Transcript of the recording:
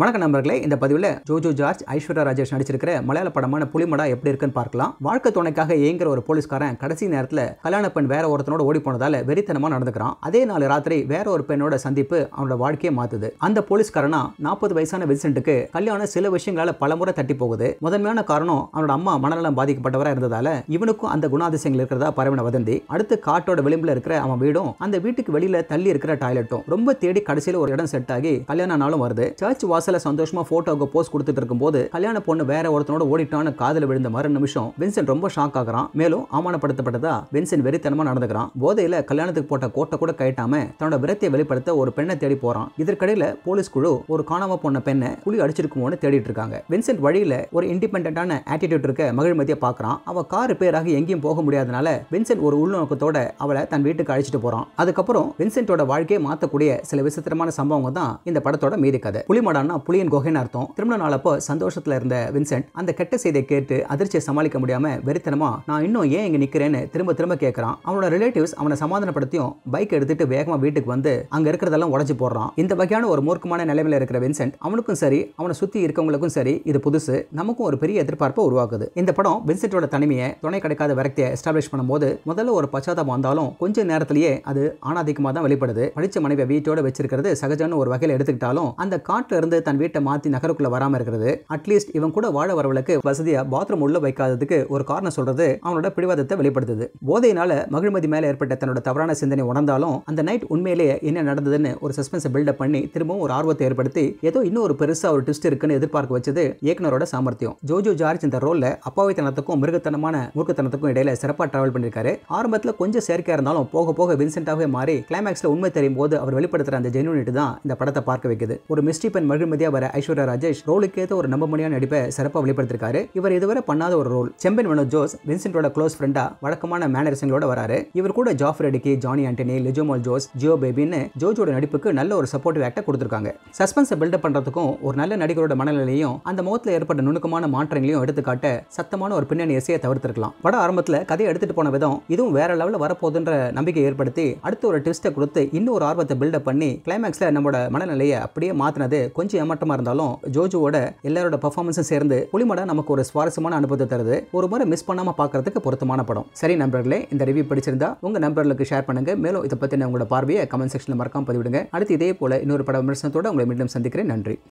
வணக்க நண்பர்களே இந்த பதிவில் ஜோஜோ ஜார்ஜ் ஐஸ்வர்யா ராஜேஷ் நடிச்சிருக்கிற மலையாள படமான புலிமடா எப்படி இருக்குன்னு பார்க்கலாம் வாழ்க்கை துணைக்காக இயங்குற ஒரு போலீஸ்காரன் கடைசி நேரத்தில் கல்யாண பெண் வேற ஒருத்தனோட ஓடி போனதால வெறித்தனமாக நடந்துக்கிறான் அதே நாள் ராத்திரி வேற ஒரு பெண்ணோட சந்திப்பு அவனோட வாழ்க்கையை மாத்துது அந்த போலீஸ்காரனா நாற்பது வயசான வில்சன்ட்டுக்கு கல்யாணம் சில விஷயங்களால பலமுறை தட்டி போகுது முதன்மையான காரணம் அவனோட அம்மா மனநலம் பாதிக்கப்பட்டவரா இருந்ததால இவனுக்கும் அந்த குணாதிசயங்கள் இருக்கிறதா பரவின வதந்தி அடுத்து காட்டோட விளிம்புல இருக்கிற அவன் வீடும் அந்த வீட்டுக்கு வெளியில தள்ளி இருக்கிற டாய்லெட்டும் ரொம்ப தேடி கடைசியில் ஒரு இடம் செட் ஆகி கல்யாணம் நாளும் வருது சர்ச் வாசல சந்தோஷமா போட்டோக்கு போஸ்ட் கொடுத்துட்டு இருக்கும்போது கல்யாண பொண்ணு வேற ஒருத்தனோட ஓடிட்டான காதல விழுந்த மறு நிமிஷம் வின்சென்ட் ரொம்ப ஷாக் ஆகிறான் மேலும் ஆமானப்படுத்தப்பட்டதா வின்சென்ட் வெறித்தனமா நடந்துக்கிறான் போதையில கல்யாணத்துக்கு போட்ட கோட்டை கூட கைட்டாம தன்னோட விரத்தியை வெளிப்படுத்த ஒரு பெண்ணை தேடி போறான் இதற்கிடையில போலீஸ் குழு ஒரு காணாம போன பெண்ணை குழி அடிச்சிருக்குமோன்னு தேடிட்டு இருக்காங்க வின்சென்ட் வழியில ஒரு இண்டிபெண்டான ஆட்டிடியூட் இருக்க மகிழ்மதியை பாக்குறான் அவ கார் பேராக எங்கேயும் போக முடியாதனால வின்சென்ட் ஒரு உள்நோக்கத்தோட அவளை தன் வீட்டுக்கு அழைச்சிட்டு போறான் அதுக்கப்புறம் வின்சென்ட்டோட வாழ்க்கையை மாத்தக்கூடிய சில விசித்திரமான சம்பவங்க தான் இந்த படத்தோட மீதி கதை புலிமடான அப்படின்னா புளியன் கொகைன்னு அர்த்தம் திருமண நாள் அப்போ சந்தோஷத்தில் இருந்த வின்சென்ட் அந்த கெட்ட செய்தியை கேட்டு அதிர்ச்சியை சமாளிக்க முடியாமல் வெறித்தனமா நான் இன்னும் ஏன் இங்கே நிற்கிறேன்னு திரும்ப திரும்ப கேட்குறான் அவனோட ரிலேட்டிவ்ஸ் அவனை சமாதானப்படுத்தியும் பைக் எடுத்துட்டு வேகமாக வீட்டுக்கு வந்து அங்கே இருக்கிறதெல்லாம் உடச்சி போடுறான் இந்த வகையான ஒரு மூர்க்கமான நிலைமையில இருக்கிற வின்சென்ட் அவனுக்கும் சரி அவனை சுற்றி இருக்கவங்களுக்கும் சரி இது புதுசு நமக்கும் ஒரு பெரிய எதிர்பார்ப்பை உருவாக்குது இந்த படம் வின்சென்ட்டோட தனிமையை துணை கிடைக்காத விரக்தியை எஸ்டாப்ளிஷ் பண்ணும்போது முதல்ல ஒரு பச்சாதாபம் வந்தாலும் கொஞ்ச நேரத்திலேயே அது ஆணாதிக்கமாக தான் வெளிப்படுது படித்த மனைவியை வீட்டோட வச்சிருக்கிறது சகஜம்னு ஒரு வகையில் எடுத்துக்கிட்டாலும் அந்த காட்டில் இருந்து தன் வீட்டை மாத்தி நகருக்குள்ள வராமல் இருக்கிறது அட்லீஸ்ட் இவன் கூட வாழ வரவளுக்கு வசதியா பாத்ரூம் உள்ள வைக்காததுக்கு ஒரு காரணம் சொல்றது அவனோட பிடிவாதத்தை வெளிப்படுத்துது போதையினால மகிழ்மதி மேலே ஏற்பட்ட தன்னோட தவறான சிந்தனை உணர்ந்தாலும் அந்த நைட் உண்மையிலேயே என்ன நடந்ததுன்னு ஒரு சஸ்பென்ஸை பில்டப் பண்ணி திரும்பவும் ஒரு ஆர்வத்தை ஏற்படுத்தி ஏதோ இன்னும் ஒரு ஒரு ட்விஸ்ட் இருக்குன்னு எதிர்பார்க்க வச்சது இயக்குனரோட சாமர்த்தியம் ஜோஜோ ஜார்ஜ் இந்த ரோலில் அப்பாவித்தனத்துக்கும் மிருகத்தனமான மூர்க்கத்தனத்துக்கும் இடையில சிறப்பாக ட்ராவல் பண்ணிருக்காரு ஆரம்பத்தில் கொஞ்சம் செயற்கையாக இருந்தாலும் போக போக வின்சென்ட்டாகவே மாறி கிளைமேக்ஸ்ல உண்மை தெரியும் போது அவர் வெளிப்படுத்துகிற அந்த ஜென்யூனிட்டி தான் இந்த படத்தை பார்க்க வைக்குது ஒரு மிஸ்டி பெண் மகிழ்மதி நிம்மதியா வர ஐஸ்வர்யா ராஜேஷ் ரோலுக்கு ஏற்ற ஒரு நம்பமணியான நடிப்பை சிறப்பாக வெளிப்படுத்திருக்காரு இவர் இதுவரை பண்ணாத ஒரு ரோல் செம்பன் மனோ ஜோஸ் வின்சென்டோட க்ளோஸ் ஃப்ரெண்டா வழக்கமான மேனரசங்களோட வராரு இவர் கூட ஜாஃப் ரெடிக்கு ஜானி ஆண்டனி லிஜோமால் ஜோஸ் ஜியோ பேபின்னு ஜோஜோட நடிப்புக்கு நல்ல ஒரு சப்போர்ட்டிவ் ஆக்டை கொடுத்துருக்காங்க சஸ்பென்ஸை பில்டப் பண்ணுறதுக்கும் ஒரு நல்ல நடிகரோட மனநிலையும் அந்த முகத்தில் ஏற்பட்ட நுணுக்கமான மாற்றங்களையும் எடுத்துக்காட்ட சத்தமான ஒரு பின்னணி இசையை தவிர்த்திருக்கலாம் படம் ஆரம்பத்தில் கதையை எடுத்துட்டு போன விதம் இதுவும் வேற லெவலில் வரப்போகுதுன்ற நம்பிக்கை ஏற்படுத்தி அடுத்த ஒரு ட்விஸ்ட்டை கொடுத்து இன்னும் ஒரு ஆர்வத்தை பில்டப் பண்ணி கிளைமேக்ஸில் நம்மளோட மனநிலையை அப்படியே மாற்றினது கொஞ்சம் ஏமாற்றமா இருந்தாலும் ஜோஜுவோட எல்லாரோட பர்ஃபார்மன்ஸும் சேர்ந்து புலிமட நமக்கு ஒரு சுவாரஸ்யமான அனுபவத்தை தருது ஒரு முறை மிஸ் பண்ணாமல் பார்க்கறதுக்கு பொருத்தமான படம் சரி நண்பர்களே இந்த ரிவ்யூ பிடிச்சிருந்தா உங்கள் நண்பர்களுக்கு ஷேர் பண்ணுங்கள் மேலும் இதை பற்றின உங்களோட பார்வையை கமெண்ட் செக்ஷனில் மறக்காமல் பதிவிடுங்க அடுத்து இதே போல இன்னொரு பட விமர்சனத்தோட உங்களை மீண்டும் சந்திக்கிறேன் நன்றி